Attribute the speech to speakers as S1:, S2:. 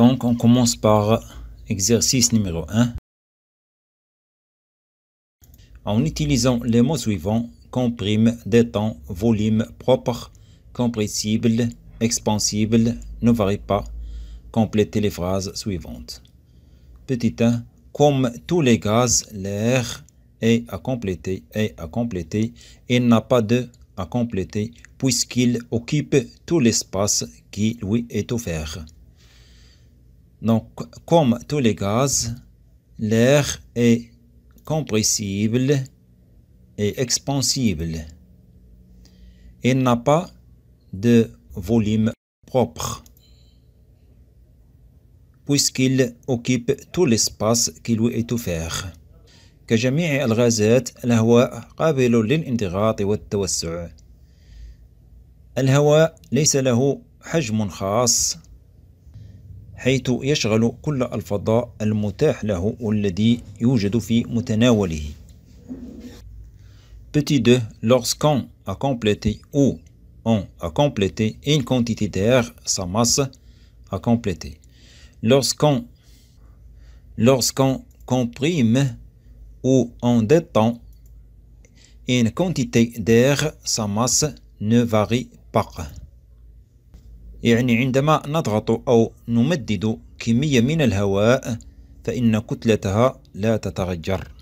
S1: Donc, on commence par exercice numéro 1. En utilisant les mots suivants, comprime, détend, volume, propre, compressible, expansible, ne varie pas, complétez les phrases suivantes. Petit 1. Comme tous les gaz, l'air est à compléter, est à compléter, et n'a pas de à compléter, puisqu'il occupe tout l'espace qui lui est offert. Donc, comme tous les gaz, l'air est compressible et expansible. Il n'a pas de volume propre puisqu'il occupe tout l'espace qui lui est offert. كجميع الغازات الهواء قابل للانضغاط والتوسع الهواء ليس له حجم خاص Petit 2. Lorsqu'on a complété ou on a complété une quantité d'air, sa masse a complété. Lorsqu'on lorsqu'on comprime ou on détend une quantité d'air, sa masse ne varie pas. يعني عندما نضغط أو نمدد كمية من الهواء فإن كتلتها لا تتغير